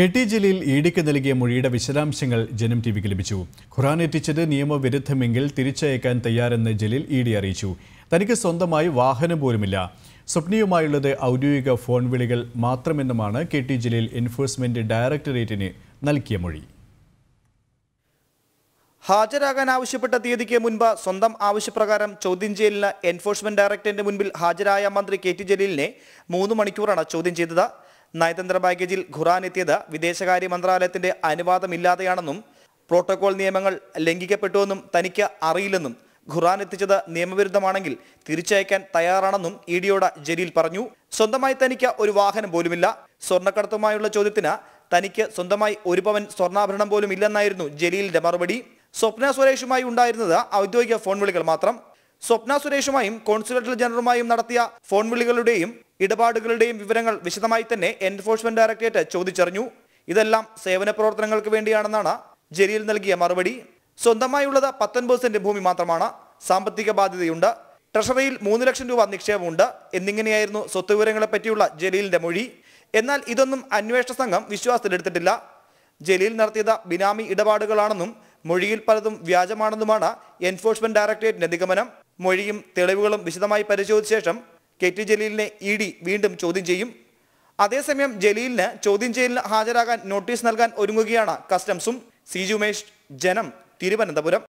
K T Jaleel ഡിക്ക് നൽകിയ മൊഴിയുടെ വിശദാംശങ്ങൾ ജനം ടി വിക്ക് ലഭിച്ചു ഖുറാൻ എത്തിച്ചത് നിയമവിരുദ്ധമെങ്കിൽ തിരിച്ചയക്കാൻ തയ്യാറെന്ന് ജലീൽ ഇ ഡി അറിയിച്ചു തനിക്ക് സ്വന്തമായി വാഹനം പോലുമില്ല സ്വപ്നയുമായുള്ളത് ഔദ്യോഗിക ഫോൺ വിളികൾ മാത്രമെന്നുമാണ് കെ ടി ജലീൽ എൻഫോഴ്സ്മെന്റ് ഡയറക്ടറേറ്റിന് നൽകിയ മൊഴി ഹാജരാകാൻ ആവശ്യപ്പെട്ട തീയതിക്ക് മുൻപ് സ്വന്തം ആവശ്യപ്രകാരം ചോദ്യം ചെയ്യലിന് എൻഫോഴ്സ്മെന്റ് ഡയറക്ടറിന്റെ മുൻപിൽ ഹാജരായ മന്ത്രി കെ ടി ജലീലിനെ മൂന്ന് മണിക്കൂറാണ് ചോദ്യം ചെയ്തത് നയതന്ത്ര പാക്കേജിൽ ഖുറാൻ എത്തിയത് വിദേശകാര്യ മന്ത്രാലയത്തിന്റെ അനുവാദമില്ലാതെയാണെന്നും പ്രോട്ടോകോൾ നിയമങ്ങൾ ലംഘിക്കപ്പെട്ടുവെന്നും തനിക്ക് അറിയില്ലെന്നും ഖുറാൻ എത്തിച്ചത് നിയമവിരുദ്ധമാണെങ്കിൽ തിരിച്ചയക്കാൻ തയ്യാറാണെന്നും ഇ ഡിയോട് ജലീൽ പറഞ്ഞു സ്വന്തമായി തനിക്ക് ഒരു വാഹനം പോലുമില്ല സ്വർണ്ണക്കടത്തുമായുള്ള ചോദ്യത്തിന് തനിക്ക് സ്വന്തമായി ഒരു പവൻ സ്വർണ്ണാഭരണം പോലും ഇല്ലെന്നായിരുന്നു ജലീലിന്റെ മറുപടി സ്വപ്ന സുരേഷുമായി ഉണ്ടായിരുന്നത് ഔദ്യോഗിക ഫോൺ വിളികൾ മാത്രം സ്വപ്ന സുരേഷുമായും കോൺസുലേറ്റർ ജനറലുമായും നടത്തിയ ഫോൺ വിളികളുടെയും ഇടപാടുകളുടെയും വിവരങ്ങൾ വിശദമായി തന്നെ എൻഫോഴ്സ്മെന്റ് ഡയറക്ടറേറ്റ് ചോദിച്ചറിഞ്ഞു ഇതെല്ലാം സേവന പ്രവർത്തനങ്ങൾക്ക് വേണ്ടിയാണെന്നാണ് ജലീൽ നൽകിയ മറുപടി സ്വന്തമായുള്ളത് പത്തൊൻപത് സെന്റ് ഭൂമി മാത്രമാണ് സാമ്പത്തിക ബാധ്യതയുണ്ട് ട്രഷറിയിൽ മൂന്ന് ലക്ഷം രൂപ നിക്ഷേപമുണ്ട് എന്നിങ്ങനെയായിരുന്നു സ്വത്ത് വിവരങ്ങളെ പറ്റിയുള്ള ജലീലിന്റെ മൊഴി എന്നാൽ ഇതൊന്നും അന്വേഷണ സംഘം വിശ്വാസത്തിലെടുത്തിട്ടില്ല ജലീൽ നടത്തിയത് ബിനാമി ഇടപാടുകളാണെന്നും മൊഴിയിൽ പലതും വ്യാജമാണെന്നുമാണ് എൻഫോഴ്സ്മെന്റ് ഡയറക്ടറേറ്റിന്റെ നിഗമനം മൊഴിയും തെളിവുകളും വിശദമായി പരിശോധിച്ച ശേഷം കെ ടി ജലീലിനെ ഇ ഡി വീണ്ടും ചോദ്യം ചെയ്യും അതേസമയം ജലീലിന് ചോദ്യം ചെയ്യലിന് ഹാജരാകാൻ നോട്ടീസ് നൽകാൻ ഒരുങ്ങുകയാണ് കസ്റ്റംസും സി ജനം തിരുവനന്തപുരം